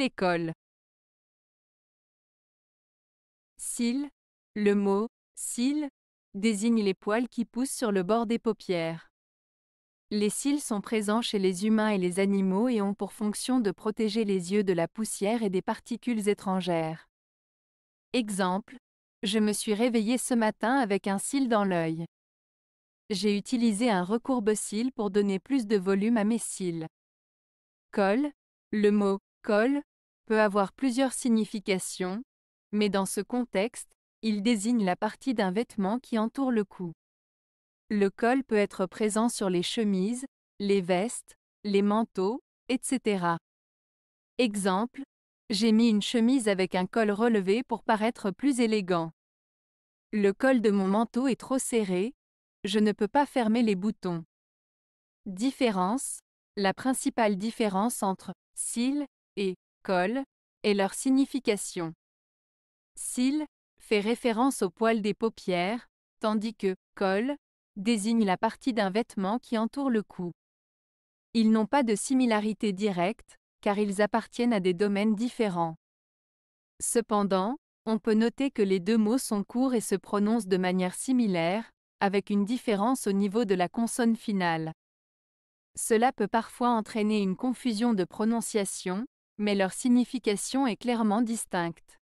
et colle Cils. Le mot cils désigne les poils qui poussent sur le bord des paupières. Les cils sont présents chez les humains et les animaux et ont pour fonction de protéger les yeux de la poussière et des particules étrangères. Exemple, je me suis réveillé ce matin avec un cil dans l'œil. J'ai utilisé un recourbe cils pour donner plus de volume à mes cils. Col, le mot Col peut avoir plusieurs significations, mais dans ce contexte, il désigne la partie d'un vêtement qui entoure le cou. Le col peut être présent sur les chemises, les vestes, les manteaux, etc. Exemple, j'ai mis une chemise avec un col relevé pour paraître plus élégant. Le col de mon manteau est trop serré, je ne peux pas fermer les boutons. Différence, la principale différence entre cils et col et leur signification. Sil fait référence au poil des paupières, tandis que col désigne la partie d'un vêtement qui entoure le cou. Ils n'ont pas de similarité directe, car ils appartiennent à des domaines différents. Cependant, on peut noter que les deux mots sont courts et se prononcent de manière similaire, avec une différence au niveau de la consonne finale. Cela peut parfois entraîner une confusion de prononciation, mais leur signification est clairement distincte.